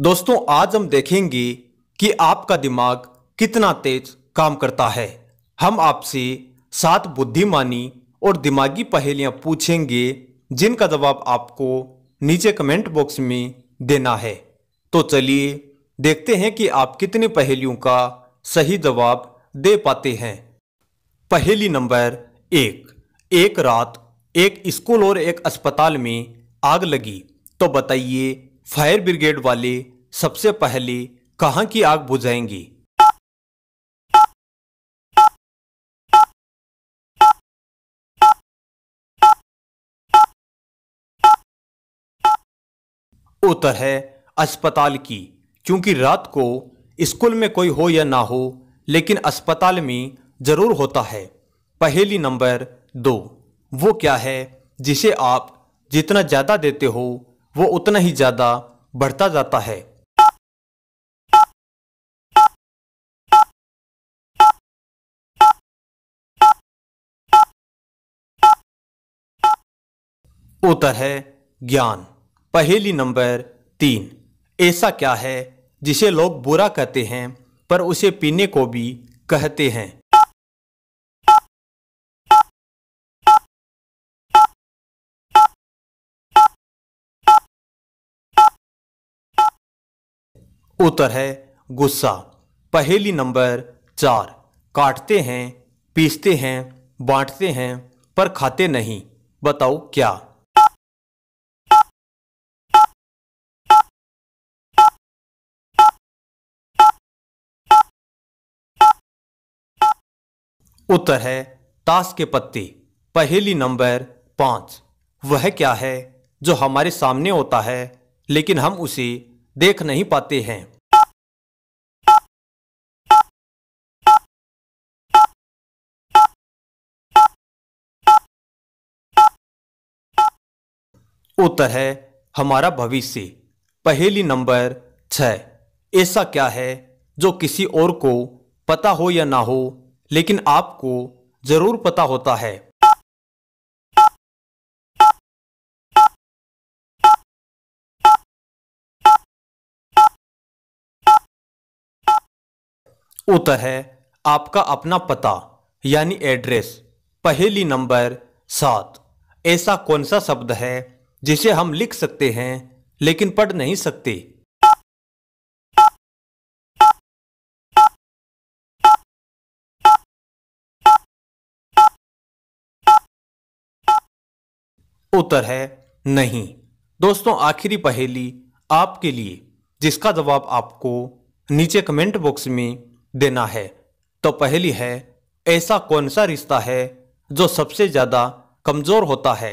दोस्तों आज हम देखेंगे कि आपका दिमाग कितना तेज काम करता है हम आपसे सात बुद्धिमानी और दिमागी पहेलियां पूछेंगे जिनका जवाब आपको नीचे कमेंट बॉक्स में देना है तो चलिए देखते हैं कि आप कितनी पहेलियों का सही जवाब दे पाते हैं पहेली नंबर एक एक रात एक स्कूल और एक अस्पताल में आग लगी तो बताइए फायर ब्रिगेड वाली सबसे पहली कहां की आग बुझाएंगी उत्तर है अस्पताल की क्योंकि रात को स्कूल में कोई हो या ना हो लेकिन अस्पताल में जरूर होता है पहली नंबर दो वो क्या है जिसे आप जितना ज़्यादा देते हो वो उतना ही ज़्यादा बढ़ता जाता है उत्तर है ज्ञान पहेली नंबर तीन ऐसा क्या है जिसे लोग बुरा कहते हैं पर उसे पीने को भी कहते हैं उत्तर है गुस्सा पहेली नंबर चार काटते हैं पीसते हैं बांटते हैं पर खाते नहीं बताओ क्या उत्तर है ताश के पत्ते पहेली नंबर पांच वह क्या है जो हमारे सामने होता है लेकिन हम उसे देख नहीं पाते हैं उत्तर है हमारा भविष्य पहेली नंबर छ ऐसा क्या है जो किसी और को पता हो या ना हो लेकिन आपको जरूर पता होता है उत्तर है आपका अपना पता यानी एड्रेस पहेली नंबर सात ऐसा कौन सा शब्द है जिसे हम लिख सकते हैं लेकिन पढ़ नहीं सकते उत्तर है नहीं दोस्तों आखिरी पहेली आपके लिए जिसका जवाब आपको नीचे कमेंट बॉक्स में देना है तो पहली है ऐसा कौन सा रिश्ता है जो सबसे ज़्यादा कमज़ोर होता है